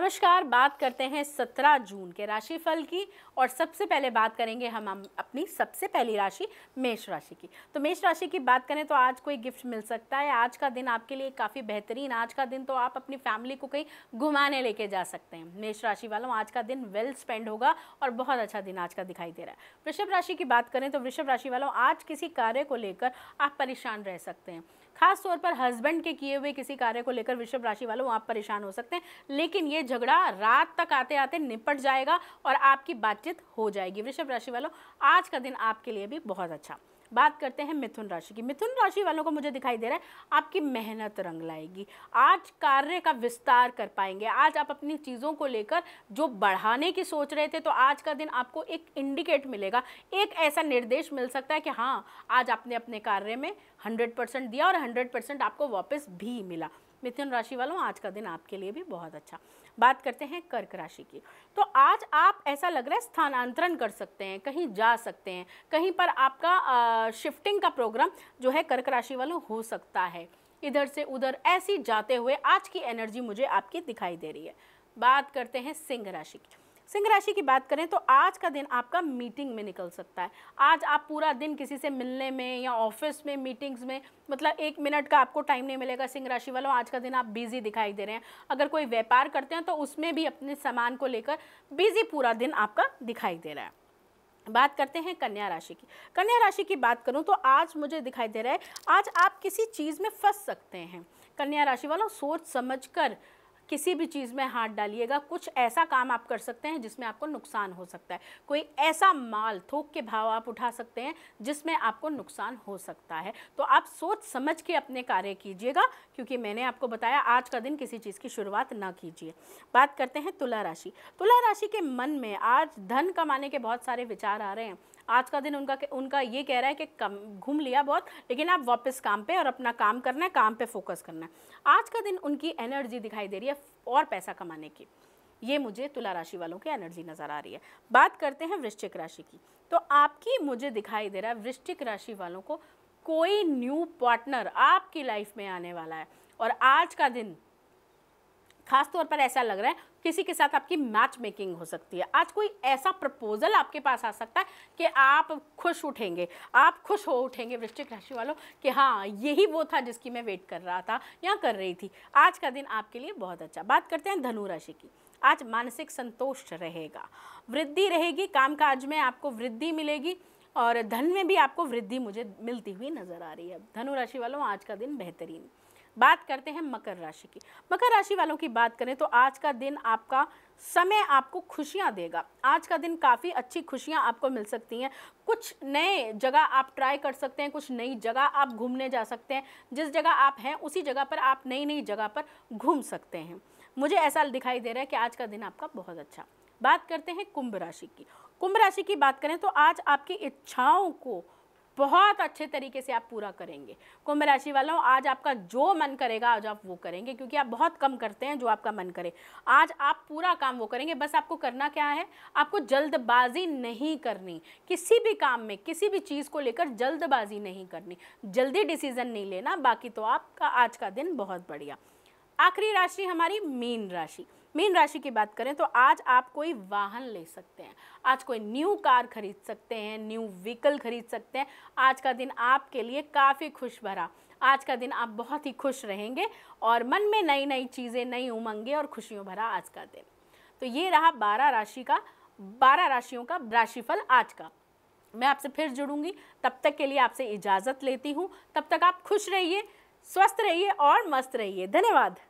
नमस्कार बात करते हैं 17 जून के राशिफल की और सबसे पहले बात करेंगे हम अपनी सबसे पहली राशि मेष राशि की तो मेष राशि की बात करें तो आज कोई गिफ्ट मिल सकता है आज का दिन आपके लिए काफ़ी बेहतरीन आज का दिन तो आप अपनी फैमिली को कहीं घुमाने लेके जा सकते हैं मेष राशि वालों आज का दिन वेल स्पेंड होगा और बहुत अच्छा दिन आज का दिखाई दे रहा है वृषभ राशि की बात करें तो वृषभ राशि वालों आज किसी कार्य को लेकर आप परेशान रह सकते हैं खास तौर पर हस्बैंड के किए हुए किसी कार्य को लेकर वृषभ राशि वालों आप परेशान हो सकते हैं लेकिन ये झगड़ा रात तक आते आते निपट जाएगा और आपकी बातचीत हो जाएगी वृषभ राशि वालों आज का दिन आपके लिए भी बहुत अच्छा बात करते हैं मिथुन राशि की मिथुन राशि वालों को मुझे दिखाई दे रहा है आपकी मेहनत रंग लाएगी आज कार्य का विस्तार कर पाएंगे आज आप अपनी चीज़ों को लेकर जो बढ़ाने की सोच रहे थे तो आज का दिन आपको एक इंडिकेट मिलेगा एक ऐसा निर्देश मिल सकता है कि हाँ आज आपने अपने कार्य में हंड्रेड परसेंट दिया और हंड्रेड परसेंट आपको वापस भी मिला मिथुन राशि वालों आज का दिन आपके लिए भी बहुत अच्छा बात करते हैं कर्क राशि की तो आज आप ऐसा लग रहा है स्थानांतरण कर सकते हैं कहीं जा सकते हैं कहीं पर आपका शिफ्टिंग का प्रोग्राम जो है कर्क राशि वालों हो सकता है इधर से उधर ऐसी जाते हुए आज की एनर्जी मुझे आपकी दिखाई दे रही है बात करते हैं सिंह राशि की सिंह राशि की बात करें तो आज का दिन आपका मीटिंग में निकल सकता है आज आप पूरा दिन किसी से मिलने में या ऑफिस में मीटिंग्स में मतलब एक मिनट का आपको टाइम नहीं मिलेगा सिंह राशि वालों आज का दिन आप बिजी दिखाई दे रहे हैं अगर कोई व्यापार करते हैं तो उसमें भी अपने सामान को लेकर बिजी पूरा दिन आपका दिखाई दे रहा है बात करते हैं कन्या राशि की कन्या राशि की बात करूं तो आज मुझे दिखाई दे रहा है आज आप किसी चीज़ में फंस सकते हैं कन्या राशि वालों सोच समझ कर किसी भी चीज़ में हाथ डालिएगा कुछ ऐसा काम आप कर सकते हैं जिसमें आपको नुकसान हो सकता है कोई ऐसा माल थोक के भाव आप उठा सकते हैं जिसमें आपको नुकसान हो सकता है तो आप सोच समझ के अपने कार्य कीजिएगा क्योंकि मैंने आपको बताया आज का दिन किसी चीज़ की शुरुआत ना कीजिए बात करते हैं तुला राशि तुला राशि के मन में आज धन कमाने के बहुत सारे विचार आ रहे हैं आज का दिन उनका उनका ये कह रहा है कि कम घूम लिया बहुत लेकिन आप वापस काम पे और अपना काम करना है काम पे फोकस करना है आज का दिन उनकी एनर्जी दिखाई दे रही है और पैसा कमाने की ये मुझे तुला राशि वालों की एनर्जी नज़र आ रही है बात करते हैं वृश्चिक राशि की तो आपकी मुझे दिखाई दे रहा है वृश्चिक राशि वालों को कोई न्यू पार्टनर आपकी लाइफ में आने वाला है और आज का दिन खासतौर पर ऐसा लग रहा है किसी के साथ आपकी मैच मेकिंग हो सकती है आज कोई ऐसा प्रपोजल आपके पास आ सकता है कि आप खुश उठेंगे आप खुश हो उठेंगे वृश्चिक राशि वालों कि हाँ यही वो था जिसकी मैं वेट कर रहा था या कर रही थी आज का दिन आपके लिए बहुत अच्छा बात करते हैं धनु राशि की आज मानसिक संतोष रहेगा वृद्धि रहेगी कामकाज में आपको वृद्धि मिलेगी और धन में भी आपको वृद्धि मुझे मिलती हुई नज़र आ रही है धनु राशि वालों आज का दिन बेहतरीन बात करते हैं मकर राशि की मकर राशि वालों की बात करें तो आज का दिन आपका समय आपको खुशियां देगा आज का दिन काफ़ी अच्छी खुशियां आपको मिल सकती हैं कुछ नए जगह आप ट्राई कर सकते हैं कुछ नई जगह आप घूमने जा सकते हैं जिस जगह आप हैं उसी जगह पर आप नई नई जगह पर घूम सकते हैं मुझे ऐसा दिखाई दे रहा है कि आज का दिन आपका बहुत अच्छा बात करते हैं कुंभ राशि की कुंभ राशि की बात करें तो आज आपकी इच्छाओं को बहुत अच्छे तरीके से आप पूरा करेंगे कुंभ राशि वालों आज आपका जो मन करेगा आज आप वो करेंगे क्योंकि आप बहुत कम करते हैं जो आपका मन करे आज आप पूरा काम वो करेंगे बस आपको करना क्या है आपको जल्दबाजी नहीं करनी किसी भी काम में किसी भी चीज़ को लेकर जल्दबाजी नहीं करनी जल्दी डिसीज़न नहीं लेना बाकी तो आपका आज का दिन बहुत बढ़िया आखिरी राशि हमारी मीन राशि मीन राशि की बात करें तो आज आप कोई वाहन ले सकते हैं आज कोई न्यू कार खरीद सकते हैं न्यू व्हीकल खरीद सकते हैं आज का दिन आपके लिए काफ़ी खुश भरा आज का दिन आप बहुत ही खुश रहेंगे और मन में नई नई चीज़ें नई उमंगे और खुशियों भरा आज का दिन तो ये रहा बारह राशि का बारह राशियों का राशिफल आज का मैं आपसे फिर जुड़ूंगी तब तक के लिए आपसे इजाज़त लेती हूँ तब तक आप खुश रहिए स्वस्थ रहिए और मस्त रहिए धन्यवाद